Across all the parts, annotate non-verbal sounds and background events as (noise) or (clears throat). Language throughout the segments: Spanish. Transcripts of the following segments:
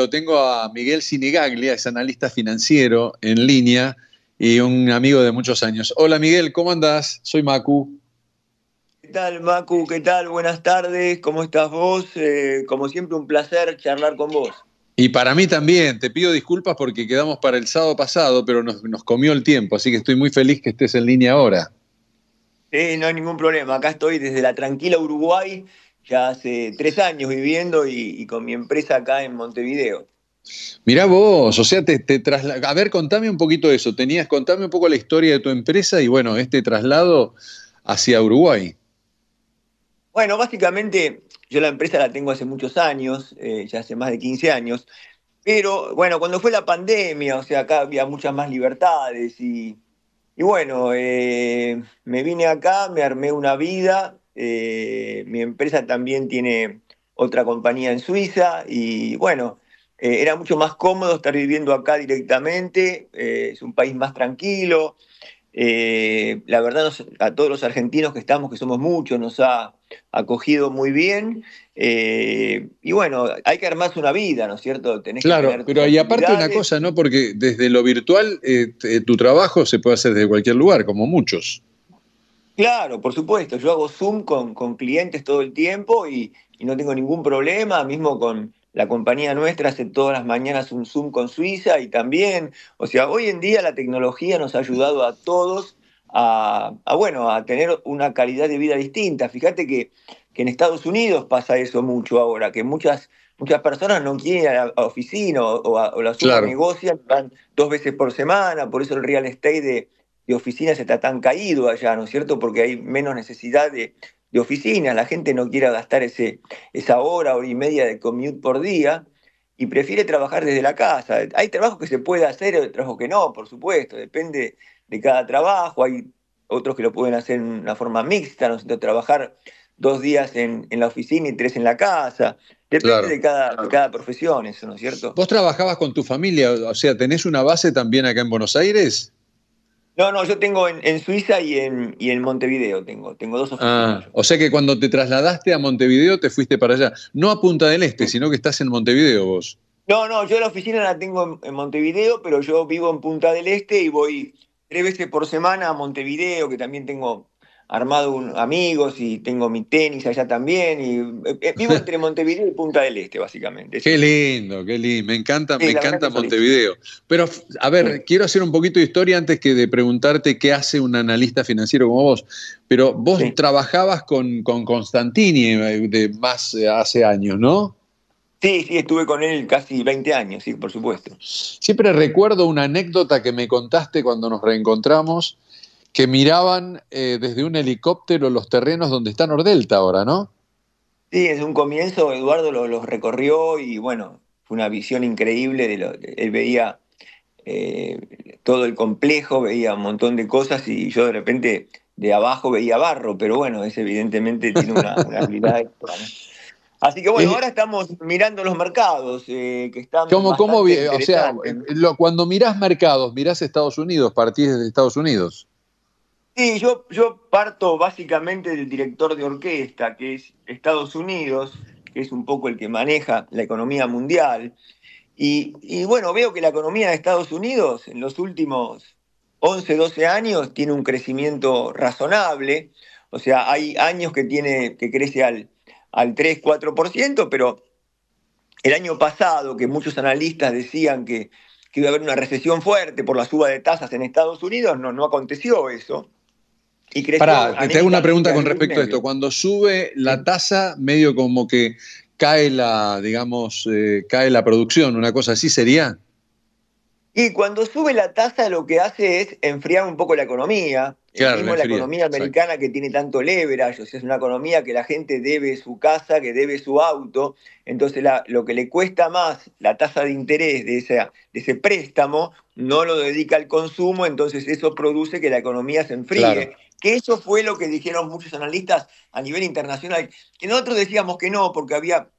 lo tengo a Miguel Sinigaglia, es analista financiero en línea y un amigo de muchos años. Hola Miguel, ¿cómo andás? Soy Macu. ¿Qué tal Macu? ¿Qué tal? Buenas tardes, ¿cómo estás vos? Eh, como siempre un placer charlar con vos. Y para mí también, te pido disculpas porque quedamos para el sábado pasado, pero nos, nos comió el tiempo, así que estoy muy feliz que estés en línea ahora. Sí, no hay ningún problema, acá estoy desde la tranquila Uruguay ya hace tres años viviendo y, con mi empresa acá en Montevideo. Mirá vos, o sea, te, te A ver, contame un poquito eso. Tenías, contame un poco la historia de tu empresa y bueno, este traslado hacia Uruguay. Bueno, básicamente yo la empresa la tengo hace muchos años, eh, ya hace más de 15 años, pero bueno, cuando fue la pandemia, o sea, acá había muchas más libertades y, bueno, eh, me vine acá, me armé una vida, eh, mi empresa también tiene otra compañía en Suiza y bueno, eh, era mucho más cómodo estar viviendo acá directamente, eh, es un país más tranquilo. la verdad a todos los argentinos que estamos, que somos muchos, nos ha acogido muy bien. y bueno, hay que armarse una vida, ¿no es cierto? claro, pero y aparte una cosa, ¿no? Porque desde lo virtual tu trabajo se puede hacer desde cualquier lugar, como muchos. Claro, por supuesto. Yo hago Zoom con, con clientes todo el tiempo y, no tengo ningún problema, mismo con la compañía nuestra hace todas las mañanas un Zoom con Suiza y también, o sea, hoy en día la tecnología nos ha ayudado a todos a, bueno, a tener una calidad de vida distinta. Fíjate que, que en Estados Unidos pasa eso mucho ahora, que muchas muchas personas no quieren ir a la oficina o, a, o la claro. van dos veces por semana, por eso el real estate de, de oficinas está tan caído allá, ¿no es cierto? Porque hay menos necesidad de, oficinas, la gente no quiere gastar ese, esa hora, hora y media de commute por día y prefiere trabajar desde la casa. Hay trabajos que se puede hacer, hay trabajos que no, por supuesto, depende de cada trabajo, hay otros que lo pueden hacer en una forma mixta, ¿no es cierto? Trabajar dos días en, en, la oficina y tres en la casa. Depende de, cada, de, cada, profesión, eso, ¿no es cierto? Vos trabajabas con tu familia, o sea, ¿tenés una base también acá en Buenos Aires? No, no, yo tengo en, Suiza y en, en, Montevideo, tengo, tengo dos oficinas. Ah, o sea que cuando te trasladaste a Montevideo te fuiste para allá. No a Punta del Este, sino que estás en Montevideo vos. No, no, yo la oficina la tengo en Montevideo, pero yo vivo en Punta del Este y voy tres veces por semana a Montevideo, que también tengo armado un, amigos y tengo mi tenis allá también. Y eh, eh, vivo entre (laughs) Montevideo y Punta del Este, básicamente. Qué lindo, qué lindo. Me encanta, me encanta Montevideo. Pero, a ver, quiero hacer un poquito de historia antes que de preguntarte qué hace un analista financiero como vos. Pero vos trabajabas con, con Constantini eh, de más hace años, ¿no? Sí, sí, estuve con él casi 20 años, sí, por supuesto. Siempre recuerdo una anécdota que me contaste cuando nos reencontramos que miraban eh, desde un helicóptero los terrenos donde está Nordelta ahora, ¿no? Sí, desde un comienzo Eduardo los, recorrió y bueno, fue una visión increíble. De él veía eh, todo el complejo, veía un montón de cosas y yo de repente de abajo veía barro, pero bueno, ese evidentemente tiene una, una habilidad (laughs) Así que bueno, ahora estamos mirando los mercados eh, que están. ¿Cómo, cómo o sea, cuando mirás mercados, mirás Estados Unidos, partís desde Estados Unidos? Sí, yo, yo parto básicamente del director de orquesta, que es Estados Unidos, que es un poco el que maneja la economía mundial. Y, bueno, veo que la economía de Estados Unidos en los últimos 11, 12 años tiene un crecimiento razonable. O sea, hay años que, tiene, que crece al, al 3, 4%, pero el año pasado, que muchos analistas decían que, que iba a haber una recesión fuerte por la suba de tasas en Estados Unidos, no, no aconteció eso. Y te hago una pregunta con respecto a esto. Cuando sube la tasa, medio como que cae la, digamos, eh, cae la producción, una cosa así sería. Y cuando sube la tasa lo que hace es enfriar un poco la economía. Claro, la economía americana que tiene tanto leverage, o sea, es una economía que la gente debe su casa, que debe su auto. Entonces lo que le cuesta más la tasa de interés de, esa, de ese préstamo no lo dedica al consumo, entonces eso produce que la economía se enfríe. Claro. Que eso fue lo que dijeron muchos analistas a nivel internacional, que nosotros decíamos que no, porque había,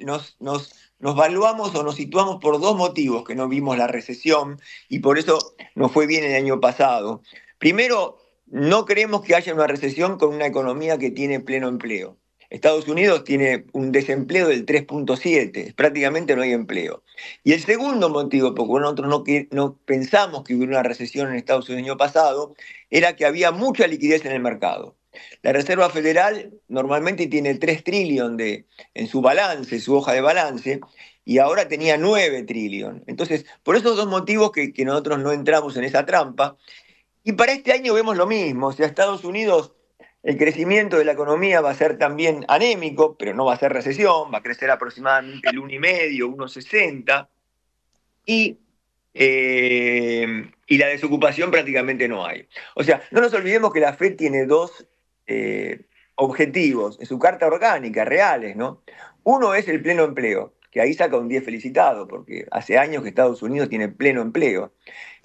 nos, nos, nos valuamos o nos situamos por dos motivos, que no vimos la recesión y por eso nos fue bien el año pasado. Primero, no creemos que haya una recesión con una economía que tiene pleno empleo. Estados Unidos tiene un desempleo del 3.7, prácticamente no hay empleo. Y el segundo motivo, porque nosotros no, pensamos que hubiera una recesión en Estados Unidos el año pasado, era que había mucha liquidez en el mercado. La Reserva Federal normalmente tiene 3 trillones en su balance, su hoja de balance, y ahora tenía 9 trillion. Entonces, por esos dos motivos que, que nosotros no entramos en esa trampa. Y para este año vemos lo mismo, o sea, Estados Unidos el crecimiento de la economía va a ser también anémico, pero no va a ser recesión, va a crecer aproximadamente el 1,5, 1,60. Y, eh, y la desocupación prácticamente no hay. O sea, no nos olvidemos que la FED tiene dos eh, objetivos en su carta orgánica, reales, ¿no? Uno es el pleno empleo, que ahí saca un 10 felicitado, porque hace años que Estados Unidos tiene pleno empleo.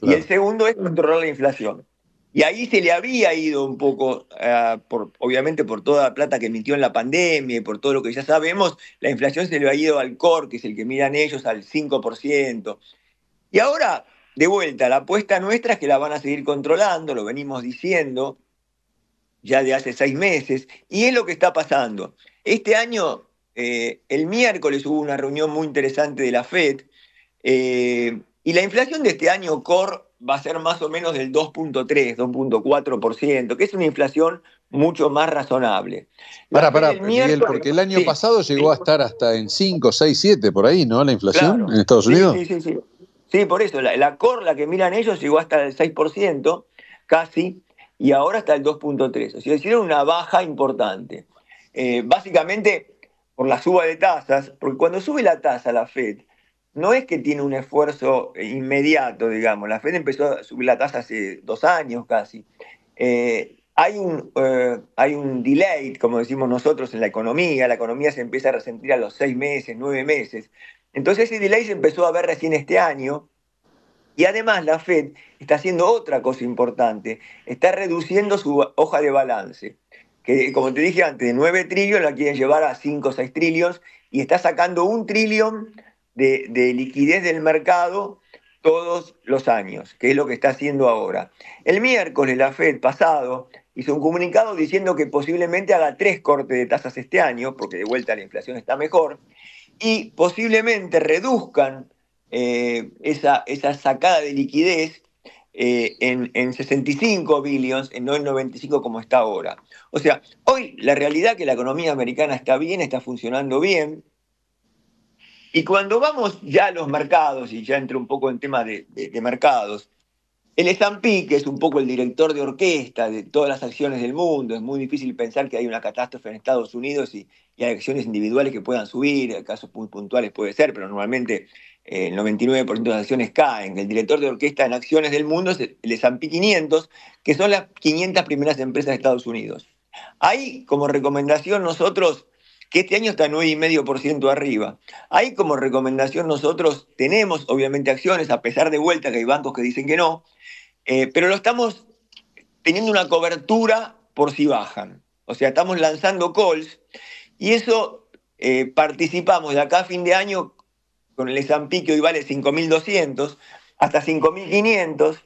Y el segundo es controlar la inflación. Y ahí se le había ido un poco, eh, obviamente por toda la plata que emitió en la pandemia y por todo lo que ya sabemos, la inflación se le ha ido al core, que es el que miran ellos, al 5%. Y ahora, de vuelta, la apuesta nuestra es que la van a seguir controlando, lo venimos diciendo ya de hace seis meses, y es lo que está pasando. Este año, eh, el miércoles hubo una reunión muy interesante de la FED, eh, y la inflación de este año core va a ser más o menos del 2.3, 2.4%, que es una inflación mucho más razonable. Para, para, Miguel, porque el año pasado llegó a estar hasta en 5, 6, 7, por ahí, ¿no? La inflación en Estados Unidos. Sí, sí, sí. Sí, por eso, la, corla que miran ellos, llegó hasta el 6%, casi, y ahora hasta el 2.3. O sea, hicieron una baja importante. Eh, básicamente por la suba de tasas, porque cuando sube la tasa la Fed, no es que tiene un esfuerzo eh, inmediato, digamos. La Fed empezó a subir la tasa hace dos años casi. Eh, hay, un, eh, hay un delay, como decimos nosotros, en la economía. La economía se empieza a resentir a los seis meses, nueve meses. Entonces ese delay se empezó a ver recién este año. Y además la Fed está haciendo otra cosa importante. Está reduciendo su hoja de balance. Que como te dije antes, de nueve trillones la quieren llevar a cinco o seis trillones y está sacando un trillón de, liquidez del mercado todos los años, que es lo que está haciendo ahora. El miércoles la Fed pasado hizo un comunicado diciendo que posiblemente haga tres cortes de tasas este año, porque de vuelta la inflación está mejor, y posiblemente reduzcan eh, esa, sacada de liquidez eh, en, 65 billions, en no en 95 como está ahora. O sea, hoy la realidad es que la economía americana está bien, está funcionando bien, y cuando vamos ya a los mercados, y ya entro un poco en tema de, mercados, el S&P, que es un poco el director de orquesta de todas las acciones del mundo, es muy difícil pensar que hay una catástrofe en Estados Unidos y, hay acciones individuales que puedan subir, casos puntuales puede ser, pero normalmente eh, el 99% de las acciones caen. El director de orquesta en acciones del mundo es el S&P 500, que son las 500 primeras empresas de Estados Unidos. Ahí, como recomendación, nosotros que este año está 9,5% arriba. Ahí como recomendación nosotros tenemos obviamente acciones, a pesar de vuelta que hay bancos que dicen que no, eh, pero lo estamos teniendo una cobertura por si bajan. O sea, estamos lanzando calls y eso eh, participamos de acá a fin de año con el S&P que hoy vale 5.200 hasta 5.500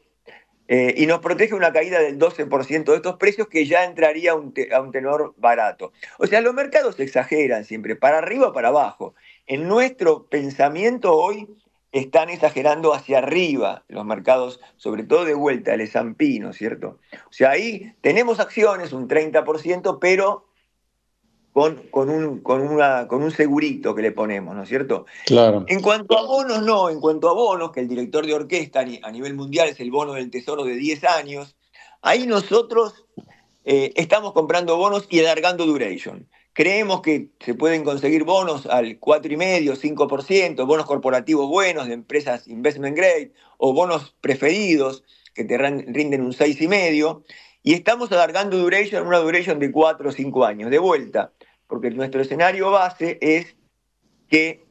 eh, y nos protege una caída del 12% de estos precios que ya entraría a un, tenor barato. O sea, los mercados exageran siempre, para arriba o para abajo. En nuestro pensamiento hoy están exagerando hacia arriba los mercados, sobre todo de vuelta, el esampino, cierto? O sea, ahí tenemos acciones, un 30%, pero con, un, con, una, con un segurito que le ponemos, ¿no es cierto? Claro. En cuanto a bonos, no, en cuanto a bonos, que el director de orquesta a nivel mundial es el bono del tesoro de 10 años, ahí nosotros eh, estamos comprando bonos y alargando duration. Creemos que se pueden conseguir bonos al 4,5, 5%, bonos corporativos buenos de empresas investment grade o bonos preferidos que te rinden un 6,5%. Y estamos alargando duration, una duration de 4 o 5 años. De vuelta, porque nuestro escenario base es que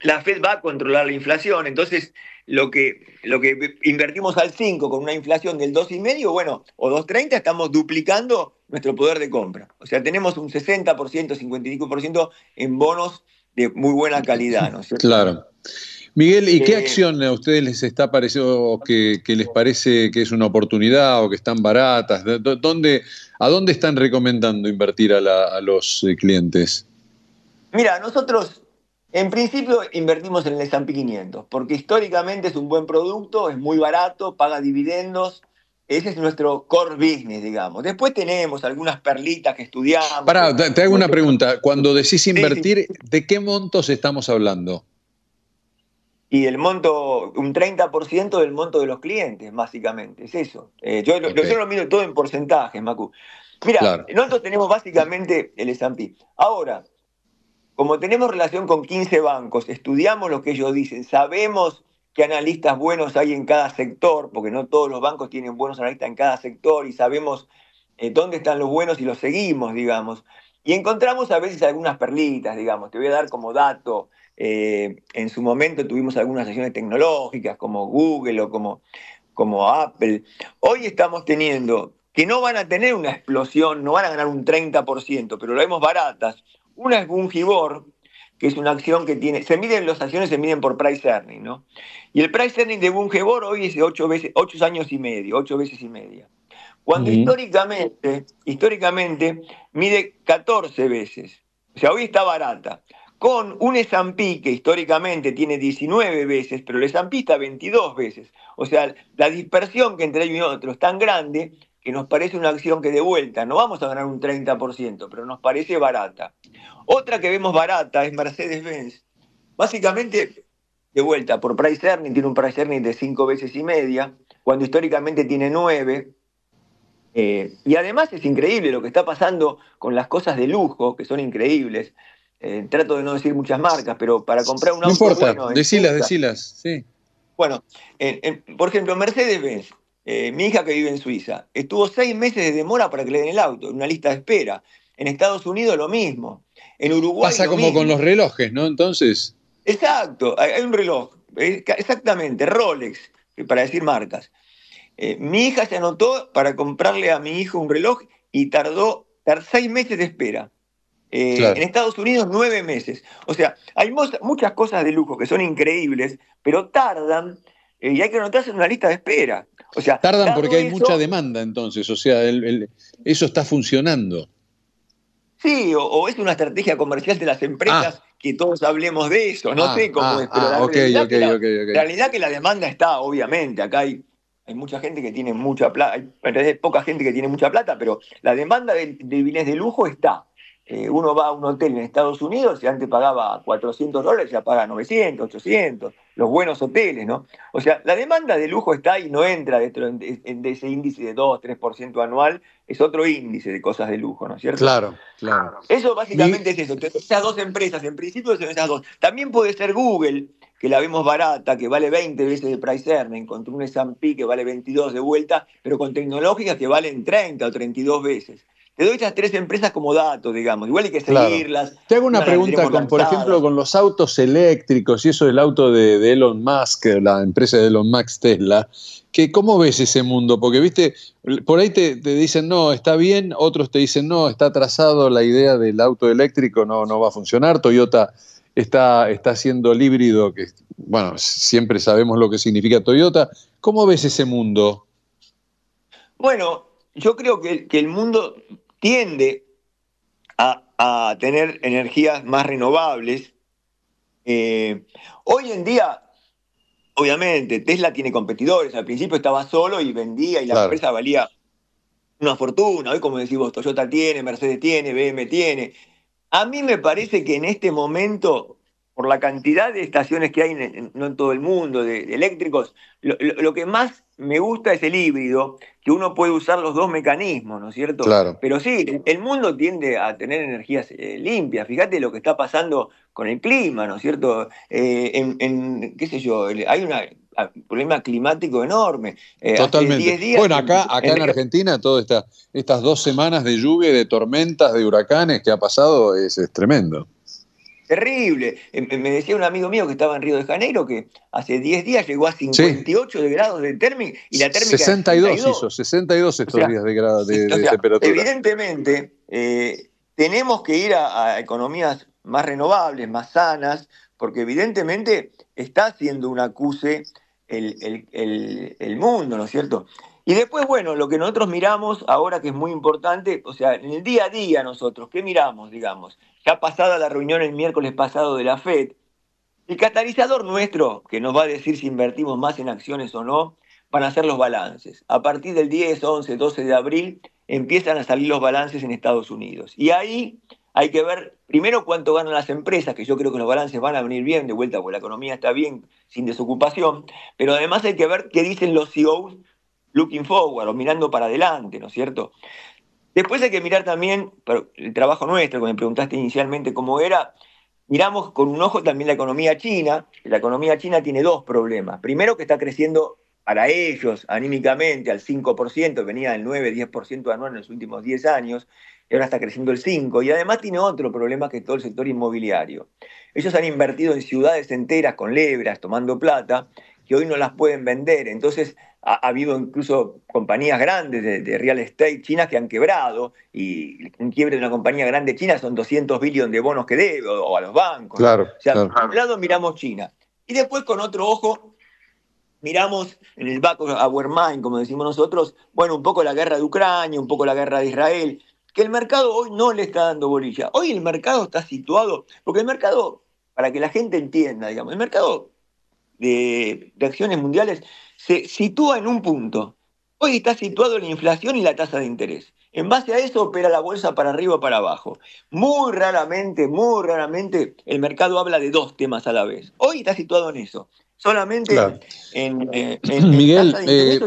la Fed va a controlar la inflación, entonces lo que, lo que invertimos al 5 con una inflación del 2,5, bueno, o 2,30, estamos duplicando nuestro poder de compra. O sea, tenemos un 60%, 55% en bonos de muy buena calidad, ¿no Claro. Miguel, ¿y qué eh, acción a ustedes les está pareciendo que, les parece que es una oportunidad o que están baratas? ¿Dónde, ¿A dónde están recomendando invertir a, los eh, clientes? Mira, nosotros en principio invertimos en el S&P 500 porque históricamente es un buen producto, es muy barato, paga dividendos, ese es nuestro core business, digamos. Después tenemos algunas perlitas que estudiamos. Pará, te, hago una pregunta. Cuando decís invertir, ¿de qué montos estamos hablando? y el monto, un 30% del monto de los clientes, básicamente. Es eso. yo, eh, yo, lo miro todo en porcentajes, Macu. Mira, nosotros tenemos básicamente el S&P. Ahora, como tenemos relación con 15 bancos, estudiamos lo que ellos dicen, sabemos qué analistas buenos hay en cada sector, porque no todos los bancos tienen buenos analistas en cada sector y sabemos eh, dónde están los buenos y los seguimos, digamos. Y encontramos a veces algunas perlitas, digamos. Te voy a dar como dato. Eh, en su momento tuvimos algunas acciones tecnológicas como Google o como, Apple. Hoy estamos teniendo que no van a tener una explosión, no van a ganar un 30%, pero lo vemos baratas. Una es Bungibor, que es una acción que tiene, se miden las acciones, se miden por price earning, ¿no? Y el price earning de Bungibor hoy es ocho veces, 8 años y medio, ocho veces y media. Cuando históricamente, históricamente mide 14 veces. O sea, hoy está barata con un S&P que históricamente tiene 19 veces, pero el S&P está 22 veces. O sea, la dispersión que entre ellos y otro es tan grande que nos parece una acción que de vuelta no vamos a ganar un 30%, pero nos parece barata. Otra que vemos barata es Mercedes-Benz. Básicamente, de vuelta, por price earning, tiene un price earning de 5 veces y media, cuando históricamente tiene 9. Eh, y además es increíble lo que está pasando con las cosas de lujo, que son increíbles. Eh, trato de no decir muchas marcas, pero para comprar un auto. No importa, bueno, decilas, decilas, sí. Bueno, por ejemplo, Mercedes-Benz, eh, mi hija que vive en Suiza, estuvo seis meses de demora para que le den el auto, en una lista de espera. En Estados Unidos lo mismo. En Uruguay. Pasa como con los relojes, ¿no? Entonces. Exacto, hay un reloj, eh, exactamente, Rolex, para decir marcas. mi hija se anotó para comprarle a mi hijo un reloj y tardó seis meses de espera. En Estados Unidos, nueve meses. O sea, hay muchas cosas de lujo que son increíbles, pero tardan eh, y hay que anotarse en una lista de espera. O sea, tardan porque hay mucha demanda entonces, o sea, eso está funcionando. Sí, o, es una estrategia comercial de las empresas ah. que todos hablemos de eso, no ah, sé cómo ah, es, pero la, realidad que la demanda está, obviamente, acá hay, mucha gente que tiene mucha plata, hay poca gente que tiene mucha plata, pero la demanda de, de bienes de lujo está. Eh, uno va a un hotel en Estados Unidos y antes pagaba 400 dólares, ya paga 900, 800, los buenos hoteles, ¿no? O sea, la demanda de lujo está y no entra dentro de, ese índice de 2, 3% anual, es otro índice de cosas de lujo, ¿no es cierto? Claro, claro. Eso básicamente es eso, esas dos empresas, en principio son esas dos. También puede ser Google, que la vemos barata, que vale 20 veces de price earning, contra un S&P que vale 22 de vuelta, pero con tecnológicas que valen 30 o 32 veces. Te doy estas tres empresas como dato, digamos. Igual hay que seguirlas. Te hago una pregunta por ejemplo, con los autos eléctricos y eso del auto de, Elon Musk, la empresa de Elon Musk Tesla. Que, ¿Cómo ves ese mundo? Porque, viste, por ahí te, dicen no, está bien, otros te dicen no, está atrasado la idea del auto eléctrico, no, no va a funcionar. Toyota está, está haciendo el híbrido, que, bueno, siempre sabemos lo que significa Toyota. ¿Cómo ves ese mundo? Bueno, yo creo que el mundo tiende a, tener energías más renovables. Eh, hoy en día, obviamente, Tesla tiene competidores. Al principio estaba solo y vendía y la empresa valía una fortuna. Hoy, como decimos, Toyota tiene, Mercedes tiene, BM tiene. A mí me parece que en este momento por la cantidad de estaciones que hay, no en todo el mundo, de, eléctricos, lo, que más me gusta es el híbrido, que uno puede usar los dos mecanismos, ¿no es cierto? Claro. Pero sí, el, mundo tiende a tener energías eh, limpias. Fíjate lo que está pasando con el clima, ¿no es cierto? Eh, en, qué sé yo, hay un ah, problema climático enorme. Eh, Totalmente. bueno, acá, acá en, Argentina, todas estas dos semanas de lluvia, de tormentas, de huracanes que ha pasado es tremendo terrible. Eh, me decía un amigo mío que estaba en Río de Janeiro que hace 10 días llegó a 58 de grados de térmica y la térmica 62, 62. hizo, 62 estos días de grado de, temperatura. Evidentemente, eh, tenemos que ir a, economías más renovables, más sanas, porque evidentemente está haciendo un acuse el, mundo, ¿no es cierto? Y después, bueno, lo que nosotros miramos ahora que es muy importante, o sea, en el día a día nosotros, ¿qué miramos, digamos? Ya pasada la reunión el miércoles pasado de la FED, el catalizador nuestro, que nos va a decir si invertimos más en acciones o no, van a ser los balances. A partir del 10, 11, 12 de abril empiezan a salir los balances en Estados Unidos. Y ahí hay que ver primero cuánto ganan las empresas, que yo creo que los balances van a venir bien de vuelta, porque la economía está bien, sin desocupación, pero además hay que ver qué dicen los CEOs looking forward o mirando para adelante, ¿no es cierto? Después hay que mirar también el trabajo nuestro, que me preguntaste inicialmente cómo era. Miramos con un ojo también la economía china. La economía china tiene dos problemas. Primero, que está creciendo para ellos anímicamente al 5%, venía del 9-10% anual en los últimos 10 años, y ahora está creciendo el 5%. Y además tiene otro problema que es todo el sector inmobiliario. Ellos han invertido en ciudades enteras con lebras, tomando plata, que hoy no las pueden vender. Entonces ha, habido incluso compañías grandes de, real estate chinas que han quebrado y un quiebre de una compañía grande china son 200 billones de bonos que debe o, a los bancos. Claro, O sea, por un lado miramos China y después con otro ojo miramos en el back of our como decimos nosotros, bueno, un poco la guerra de Ucrania, un poco la guerra de Israel, que el mercado hoy no le está dando bolilla. Hoy el mercado está situado, porque el mercado, para que la gente entienda, digamos, el mercado de, acciones mundiales, se sitúa en un punto. Hoy está situado la inflación y la tasa de interés. En base a eso opera la bolsa para arriba o para abajo. Muy raramente, muy raramente el mercado habla de dos temas a la vez. Hoy está situado en eso solamente eh, (clears throat) en, Miguel, eh,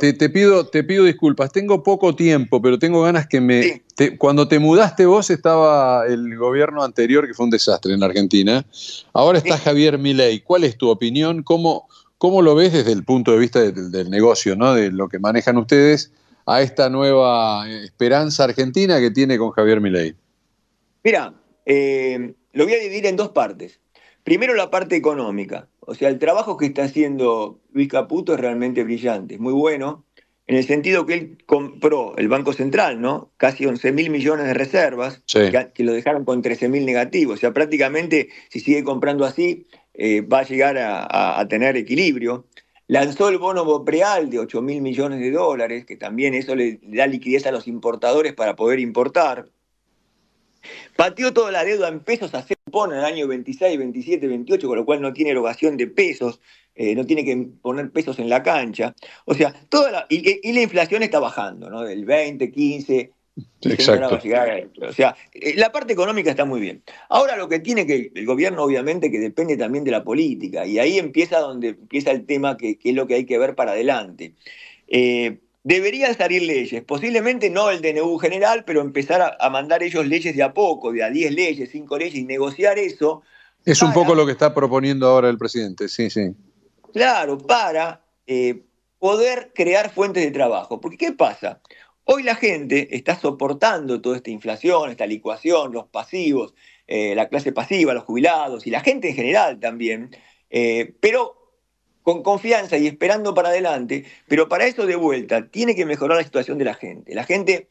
te, pido, te pido disculpas, tengo poco tiempo, pero tengo ganas que me... cuando te mudaste vos estaba el gobierno anterior, que fue un desastre en la Argentina, ahora está Javier Milei. ¿Cuál es tu opinión? ¿Cómo, lo ves desde el punto de vista del negocio, ¿no? de lo que manejan ustedes, a esta nueva eh, esperanza argentina que tiene con Javier Milei? Mira, lo voy a dividir en dos partes. Primero la parte económica. O sea, el trabajo que está haciendo Luis Caputo es realmente brillante, es muy bueno, en el sentido que él compró el Banco Central, ¿no? Casi 11 mil millones de reservas, que, lo dejaron con 13.000 negativos. O sea, prácticamente, si sigue comprando así, eh, va a llegar a, tener equilibrio. Lanzó el bono Bopreal de 8 mil millones de dólares, que también eso le da liquidez a los importadores para poder importar. Pateó toda la deuda en pesos a CEPON en el año 26, 27, 28, con lo cual no tiene erogación de pesos, eh, no tiene que poner pesos en la cancha. O sea, toda y, la inflación está bajando, ¿no? Del 20, 15. Exacto. o sea, eh, la parte económica está muy bien. Ahora lo que tiene que el gobierno, obviamente, que depende también de la política, y ahí empieza donde empieza el tema que, es lo que hay que ver para adelante. Eh, Deberían salir leyes, posiblemente no el DNU general, pero empezar a, mandar ellos leyes de a poco, de a 10 leyes, 5 leyes, y negociar eso. Es un poco lo que está proponiendo ahora el presidente, sí, sí. Claro, para eh, poder crear fuentes de trabajo. Porque ¿qué pasa? Hoy la gente está soportando toda esta inflación, esta licuación, los pasivos, eh, la clase pasiva, los jubilados y la gente en general también, eh, pero con confianza y esperando para adelante, pero para eso de vuelta tiene que mejorar la situación de la gente. La gente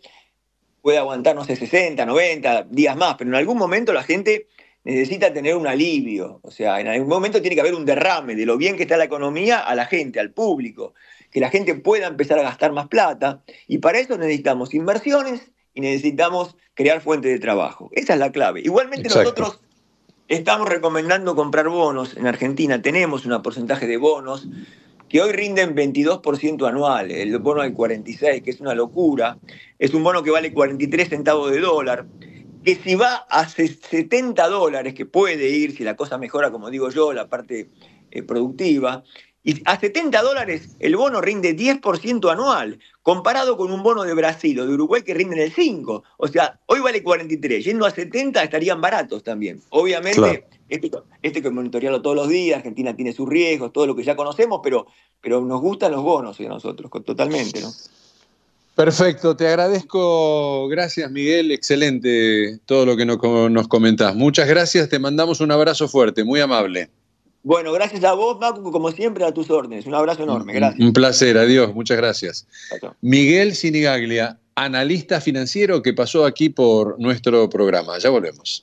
puede aguantar, no sé, 60, 90 días más, pero en algún momento la gente necesita tener un alivio, o sea, en algún momento tiene que haber un derrame de lo bien que está la economía a la gente, al público, que la gente pueda empezar a gastar más plata, y para eso necesitamos inversiones y necesitamos crear fuentes de trabajo. Esa es la clave. Igualmente nosotros Estamos recomendando comprar bonos en Argentina. Tenemos un porcentaje de bonos que hoy rinden 22% anual, el bono del 46, que es una locura. Es un bono que vale 43 centavos de dólar, que si va a 70 dólares, que puede ir si la cosa mejora, como digo yo, la parte eh, productiva, y a 70 dólares el bono rinde 10% anual, comparado con un bono de Brasil o de Uruguay que rinden el 5%. O sea, hoy vale 43, yendo a 70 estarían baratos también. Obviamente, este, este que monitorearlo todos los días, Argentina tiene sus riesgos, todo lo que ya conocemos, pero, pero nos gustan los bonos a nosotros, totalmente, ¿no? Perfecto, te agradezco, gracias Miguel, excelente todo lo que nos comentás. Muchas gracias, te mandamos un abrazo fuerte, muy amable. Bueno, gracias a vos, Macu, como siempre, a tus órdenes. Un abrazo enorme, gracias. Un placer, adiós, muchas gracias. Miguel Sinigaglia, analista financiero que pasó aquí por nuestro programa. Ya volvemos.